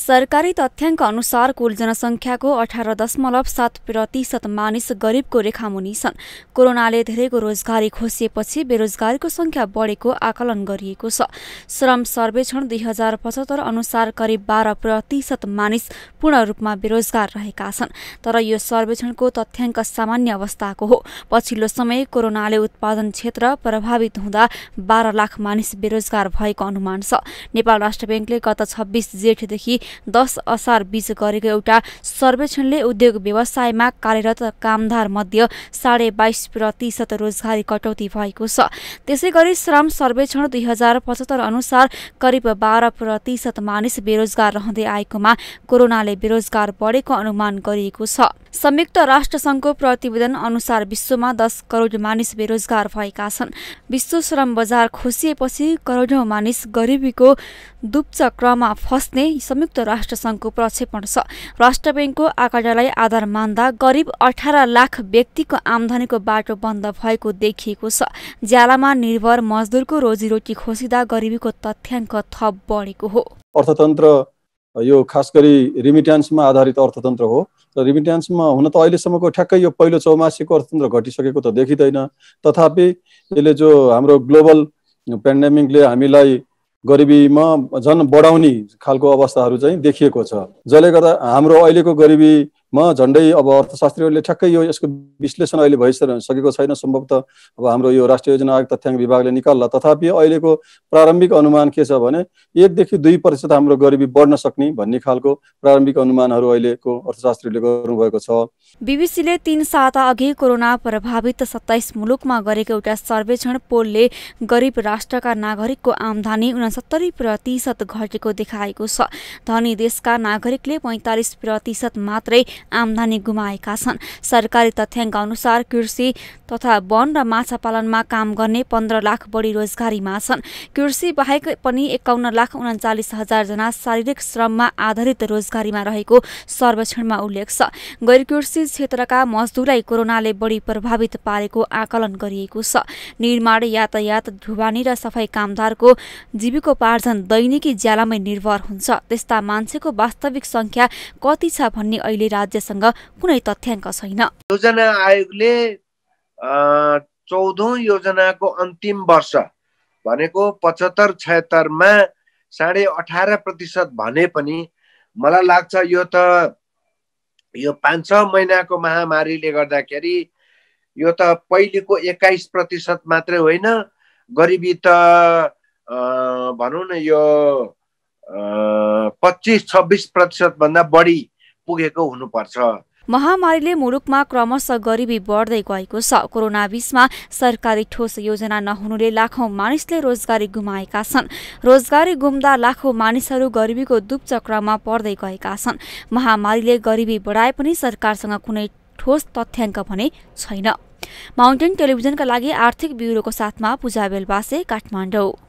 सरकारी तथ्याङ्क अनुसार कुल जनसङ्ख्याको अठार दशमलव सात प्रतिशत मानिस गरिबको रेखामुनि छन् कोरोनाले धेरैको रोजगारी खोसिएपछि बेरोजगारीको सङ्ख्या बढेको आकलन गरिएको छ श्रम सर्वेक्षण दुई हजार पचहत्तर अनुसार करिब बाह्र प्रतिशत मानिस पूर्ण रूपमा बेरोजगार रहेका छन् तर यो सर्वेक्षणको तथ्याङ्क सामान्य अवस्थाको हो पछिल्लो समय कोरोनाले उत्पादन क्षेत्र प्रभावित हुँदा बाह्र लाख मानिस बेरोजगार भएको अनुमान छ नेपाल राष्ट्र ब्याङ्कले गत छब्बिस जेठदेखि दस असार बीच गरेको एउटा सर्वेक्षणले उद्योग व्यवसायमा कार्यरत कामदार मध्ये साढे बाइस प्रतिशत रोजगारी कटौती भएको छ त्यसै गरी श्रम सर्वेक्षण दुई हजार पचहत्तर अनुसार करिब बाह्र प्रतिशत मानिस बेरोजगार रहँदै आएकोमा कोरोनाले बेरोजगार बढेको अनुमान गरिएको छ संयुक्त राष्ट्रसङ्घको प्रतिवेदन अनुसार विश्वमा दस करोड मानिस बेरोजगार भएका छन् विश्व श्रम बजार खोसिएपछि करोडौँ मानिस गरिबीको दुप्च क्रममा फस्ने संयुक्त राष्ट्रसङ्घको प्रक्षेपण छ राष्ट्र ब्याङ्कको आँकडालाई आधार मान्दा गरिब अठार लाख व्यक्तिको आमदानीको बाटो बन्द भएको देखिएको छ ज्यालामा निर्भर मजदुरको रोजीरोटी खोसिँदा गरिबीको तथ्याङ्क थप बढेको हो अर्थतन्त्र यो खास गरी रिमिट्यान्समा आधारित अर्थतन्त्र हो र रिमिट्यान्समा हुन त अहिलेसम्मको ठ्याक्कै यो पहिलो चौमासीको अर्थतन्त्र घटिसकेको त देखिँदैन तथापि यसले जो हाम्रो ग्लोबल पेन्डेमिकले हामीलाई गरिबीमा झन् बढाउने खालको अवस्थाहरू चाहिँ देखिएको छ जसले गर्दा हाम्रो अहिलेको गरिबी म झन्डै अब अर्थशास्त्रीहरूले ठ्याक्कै यो यसको विश्लेषण अहिले भइसकेको सकेको छैन सम्भवतः अब हाम्रो यो राष्ट्रिय योजना आयोग तथ्याङ्क विभागले निकाल्ला तथापि अहिलेको प्रारम्भिक अनुमान के छ भने एकदेखि दुई प्रतिशत हाम्रो गरिबी बढ्न सक्ने भन्ने खालको प्रारम्भिक अनुमानहरू अहिलेको अर्थशास्त्रीले गर्नुभएको छ बिबिसीले तीन साता अघि कोरोना प्रभावित सत्ताइस मुलुकमा गरेको एउटा सर्वेक्षण पोलले गरिब राष्ट्रका नागरिकको आमदानी उनासत्तरी प्रतिशत घटेको देखाएको छ धनी देशका नागरिकले पैँतालिस प्रतिशत मात्रै आमदानी गुमाएका छन् सरकारी तथ्याङ्क अनुसार कृषि तथा वन र माछा पालनमा काम गर्ने पन्ध्र लाख बढी रोजगारीमा छन् कृषि बाहेक पनि एकाउन्न लाख उन्चालिस हजारजना शारीरिक श्रममा आधारित रोजगारीमा रहेको सर्वेक्षणमा उल्लेख छ गैर कृषि क्षेत्रका मजदुरलाई कोरोनाले बढी प्रभावित पारेको आकलन गरिएको छ निर्माण यातायात ढुवानी र सफाई कामदारको जीविकोपार्जन दैनिकी ज्यालामै निर्भर हुन्छ त्यस्ता मान्छेको वास्तविक सङ्ख्या कति छ भन्ने अहिले राज्य राज्यसँग कुनै तथ्याङ्क छैन योजना आयोगले चौधौँ योजनाको अन्तिम वर्ष भनेको पचहत्तर छयत्तरमा साढे अठार प्रतिशत भने पनि मलाई लाग्छ यो त यो पाँच छ महिनाको महामारीले गर्दाखेरि यो त पहिलेको एक्काइस प्रतिशत मात्रै होइन गरिबी त भनौँ न यो पच्चिस छब्बिस प्रतिशतभन्दा बढी पुगेको हुनुपर्छ महामारीले मुलुकमा क्रमशः गरिबी बढ्दै गएको छ कोरोना बिचमा सरकारी ठोस योजना नहुनुले लाखौँ मानिसले रोजगारी गुमाएका छन् रोजगारी गुम्दा लाखौँ मानिसहरू गरिबीको दुपचक्रमा पर्दै गएका छन् महामारीले गरिबी बढाए पनि सरकारसँग कुनै ठोस तथ्याङ्क भने छैन माउन्टेन टेलिभिजनका लागि आर्थिक ब्युरोको साथमा पूजा बेलबासे काठमाडौँ